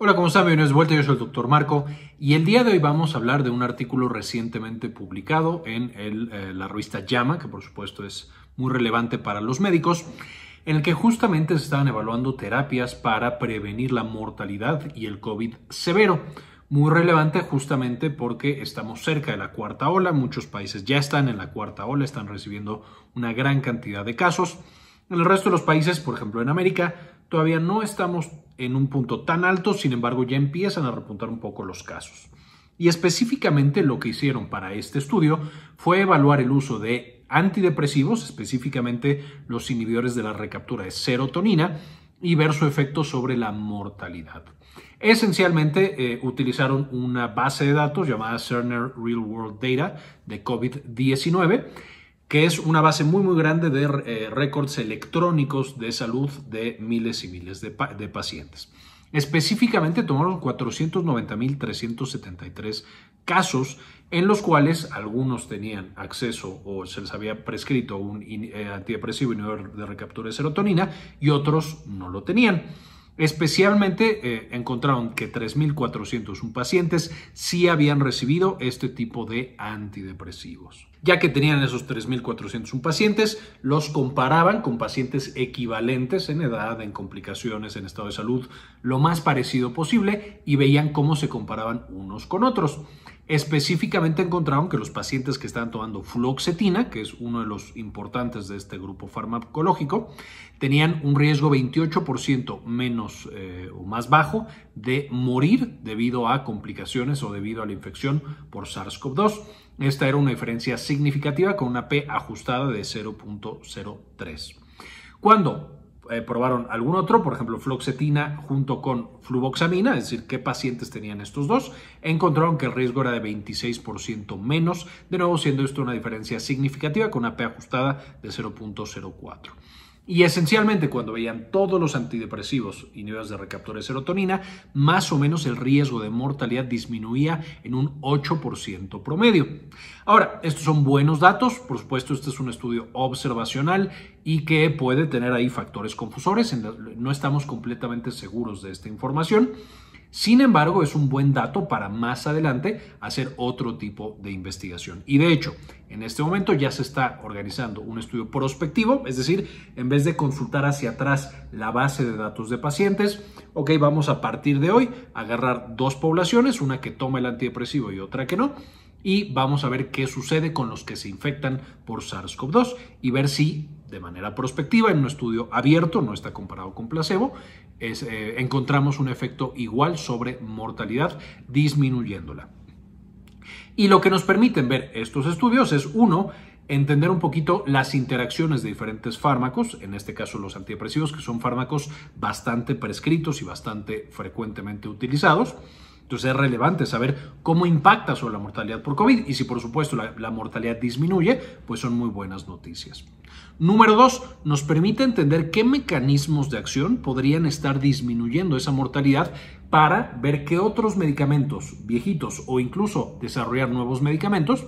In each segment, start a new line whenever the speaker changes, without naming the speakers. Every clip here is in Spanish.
Hola, ¿cómo están? Bienvenidos de vuelta. Yo soy el Dr. Marco y el día de hoy vamos a hablar de un artículo recientemente publicado en eh, la revista Llama, que por supuesto es muy relevante para los médicos, en el que justamente se estaban evaluando terapias para prevenir la mortalidad y el COVID severo. Muy relevante justamente porque estamos cerca de la cuarta ola, muchos países ya están en la cuarta ola, están recibiendo una gran cantidad de casos. En el resto de los países, por ejemplo en América, todavía no estamos en un punto tan alto, sin embargo ya empiezan a repuntar un poco los casos. Y específicamente lo que hicieron para este estudio fue evaluar el uso de antidepresivos, específicamente los inhibidores de la recaptura de serotonina, y ver su efecto sobre la mortalidad. Esencialmente eh, utilizaron una base de datos llamada Cerner Real World Data de COVID-19 que es una base muy muy grande de eh, récords electrónicos de salud de miles y miles de, pacientes. Específicamente tomaron 490.373 casos en los cuales algunos tenían acceso o se les había prescrito un eh, antidepresivo inhibidor de recaptura de serotonina y otros no lo tenían. Especialmente eh, encontraron que 3.401 pacientes sí habían recibido este tipo de antidepresivos. Ya que tenían esos 3.401 pacientes, los comparaban con pacientes equivalentes en edad, en complicaciones, en estado de salud, lo más parecido posible y veían cómo se comparaban unos con otros. Específicamente encontraron que los pacientes que estaban tomando fluoxetina, que es uno de los importantes de este grupo farmacológico, tenían un riesgo 28% menos eh, o más bajo de morir debido a complicaciones o debido a la infección por SARS-CoV-2 esta era una diferencia significativa con una P ajustada de 0.03. Cuando eh, probaron algún otro, por ejemplo, floxetina junto con fluvoxamina, es decir, qué pacientes tenían estos dos, encontraron que el riesgo era de 26% menos, de nuevo siendo esto una diferencia significativa con una P ajustada de 0.04. Y esencialmente cuando veían todos los antidepresivos y niveles de recaptura de serotonina, más o menos el riesgo de mortalidad disminuía en un 8% promedio. Ahora, estos son buenos datos, por supuesto este es un estudio observacional y que puede tener ahí factores confusores, no estamos completamente seguros de esta información. Sin embargo, es un buen dato para más adelante hacer otro tipo de investigación. Y de hecho, en este momento ya se está organizando un estudio prospectivo, es decir, en vez de consultar hacia atrás la base de datos de pacientes, ok, vamos a partir de hoy a agarrar dos poblaciones, una que toma el antidepresivo y otra que no, y vamos a ver qué sucede con los que se infectan por SARS-CoV-2 y ver si de manera prospectiva en un estudio abierto, no está comparado con placebo, eh, encontramos un efecto igual sobre mortalidad, disminuyéndola. Y lo que nos permiten ver estos estudios es, uno, entender un poquito las interacciones de diferentes fármacos, en este caso los antidepresivos, que son fármacos bastante prescritos y bastante frecuentemente utilizados. Entonces es relevante saber cómo impacta sobre la mortalidad por COVID y si por supuesto la, la mortalidad disminuye, pues son muy buenas noticias. Número dos, nos permite entender qué mecanismos de acción podrían estar disminuyendo esa mortalidad para ver qué otros medicamentos viejitos o incluso desarrollar nuevos medicamentos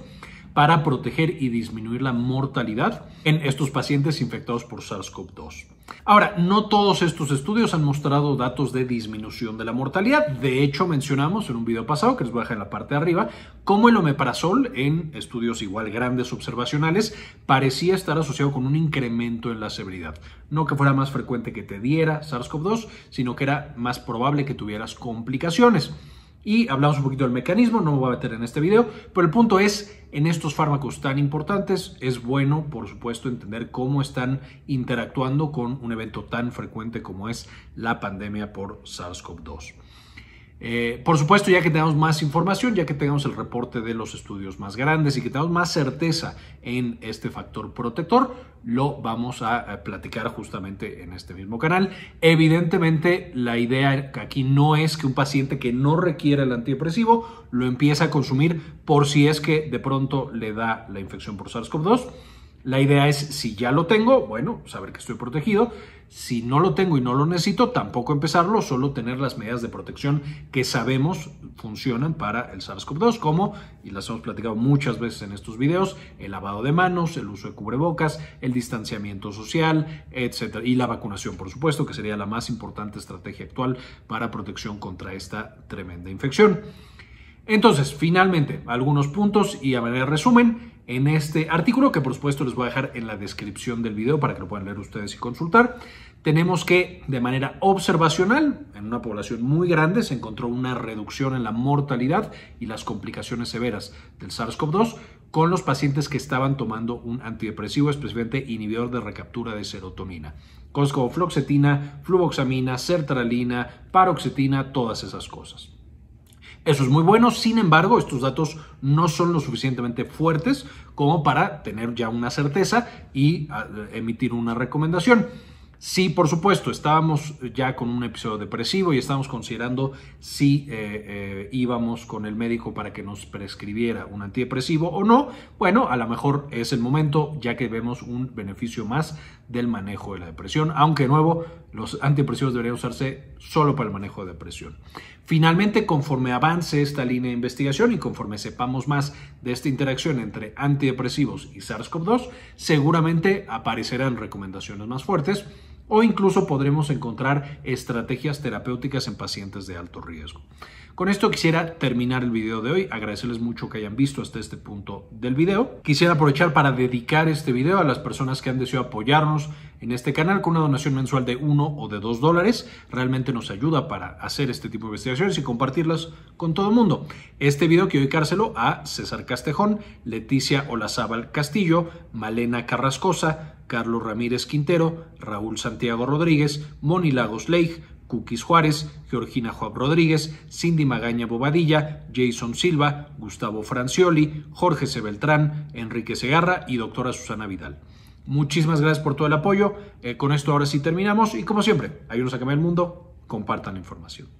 para proteger y disminuir la mortalidad en estos pacientes infectados por SARS-CoV-2. Ahora, no todos estos estudios han mostrado datos de disminución de la mortalidad. De hecho, mencionamos en un video pasado, que les voy a dejar en la parte de arriba, cómo el omeprazol en estudios igual grandes observacionales parecía estar asociado con un incremento en la severidad. No que fuera más frecuente que te diera SARS-CoV-2, sino que era más probable que tuvieras complicaciones y hablamos un poquito del mecanismo, no me voy a meter en este video, pero el punto es, en estos fármacos tan importantes es bueno, por supuesto, entender cómo están interactuando con un evento tan frecuente como es la pandemia por SARS-CoV-2. Eh, por supuesto, ya que tengamos más información, ya que tengamos el reporte de los estudios más grandes y que tengamos más certeza en este factor protector, lo vamos a platicar justamente en este mismo canal. Evidentemente, la idea aquí no es que un paciente que no requiera el antidepresivo lo empiece a consumir por si es que de pronto le da la infección por SARS-CoV-2. La idea es, si ya lo tengo, bueno, saber que estoy protegido si no lo tengo y no lo necesito, tampoco empezarlo, solo tener las medidas de protección que sabemos funcionan para el SARS-CoV-2, como, y las hemos platicado muchas veces en estos videos, el lavado de manos, el uso de cubrebocas, el distanciamiento social, etcétera, y la vacunación, por supuesto, que sería la más importante estrategia actual para protección contra esta tremenda infección. Entonces, finalmente, algunos puntos y a manera de resumen, en este artículo, que por supuesto les voy a dejar en la descripción del video para que lo puedan leer ustedes y consultar, tenemos que de manera observacional, en una población muy grande, se encontró una reducción en la mortalidad y las complicaciones severas del SARS-CoV-2 con los pacientes que estaban tomando un antidepresivo, especialmente inhibidor de recaptura de serotonina. Cosas como floxetina, fluvoxamina, sertralina, paroxetina, todas esas cosas. Eso es muy bueno, sin embargo, estos datos no son lo suficientemente fuertes como para tener ya una certeza y ah, emitir una recomendación. Sí, por supuesto, estábamos eh, ya con un episodio depresivo y estábamos considerando si eh, eh, íbamos con el médico para que nos prescribiera un antidepresivo o no. Bueno, a lo mejor es el momento ya que vemos un beneficio más del manejo de la depresión, aunque de nuevo los antidepresivos deberían usarse solo para el manejo de depresión. Finalmente, conforme avance esta línea de investigación y conforme sepamos más de esta interacción entre antidepresivos y SARS-CoV-2, seguramente aparecerán recomendaciones más fuertes o incluso podremos encontrar estrategias terapéuticas en pacientes de alto riesgo. Con esto quisiera terminar el video de hoy, agradecerles mucho que hayan visto hasta este punto del video. Quisiera aprovechar para dedicar este video a las personas que han deseado apoyarnos en este canal con una donación mensual de 1 o de 2 dólares. Realmente nos ayuda para hacer este tipo de investigaciones y compartirlas con todo el mundo. Este video quiero dedicárselo a César Castejón, Leticia Olazábal Castillo, Malena Carrascosa, Carlos Ramírez Quintero, Raúl Santiago Rodríguez, Moni Lagos Leigh, Cookies Juárez, Georgina Joab Rodríguez, Cindy Magaña Bobadilla, Jason Silva, Gustavo Francioli, Jorge C. Enrique Segarra y doctora Susana Vidal. Muchísimas gracias por todo el apoyo. Eh, con esto ahora sí terminamos y como siempre, ayúdenos a cambiar el mundo, compartan la información.